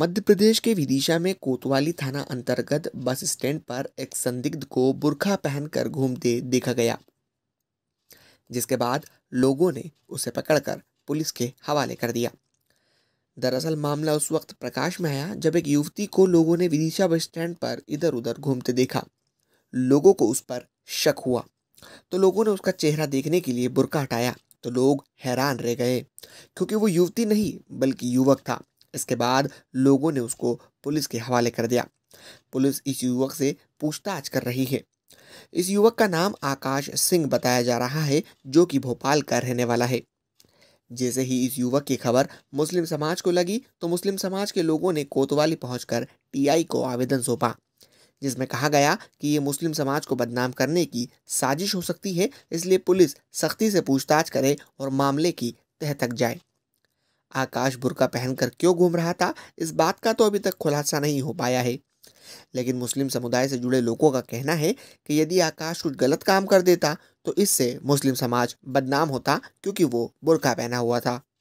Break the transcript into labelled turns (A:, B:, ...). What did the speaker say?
A: मध्य प्रदेश के विदिशा में कोतवाली थाना अंतर्गत बस स्टैंड पर एक संदिग्ध को बुरखा पहनकर घूमते देखा गया जिसके बाद लोगों ने उसे पकड़कर पुलिस के हवाले कर दिया दरअसल मामला उस वक्त प्रकाश में आया जब एक युवती को लोगों ने विदिशा बस स्टैंड पर इधर उधर घूमते देखा लोगों को उस पर शक हुआ तो लोगों ने उसका चेहरा देखने के लिए बुरका हटाया तो लोग हैरान रह गए क्योंकि वो युवती नहीं बल्कि युवक था इसके बाद लोगों ने उसको पुलिस के हवाले कर दिया पुलिस इस युवक से पूछताछ कर रही है इस युवक का नाम आकाश सिंह बताया जा रहा है जो कि भोपाल का रहने वाला है जैसे ही इस युवक की खबर मुस्लिम समाज को लगी तो मुस्लिम समाज के लोगों ने कोतवाली पहुंचकर टीआई को आवेदन सौंपा जिसमें कहा गया कि ये मुस्लिम समाज को बदनाम करने की साजिश हो सकती है इसलिए पुलिस सख्ती से पूछताछ करे और मामले की तह तक जाए आकाश बुरका पहनकर क्यों घूम रहा था इस बात का तो अभी तक खुलासा नहीं हो पाया है लेकिन मुस्लिम समुदाय से जुड़े लोगों का कहना है कि यदि आकाश कुछ गलत काम कर देता तो इससे मुस्लिम समाज बदनाम होता क्योंकि वो बुरका पहना हुआ था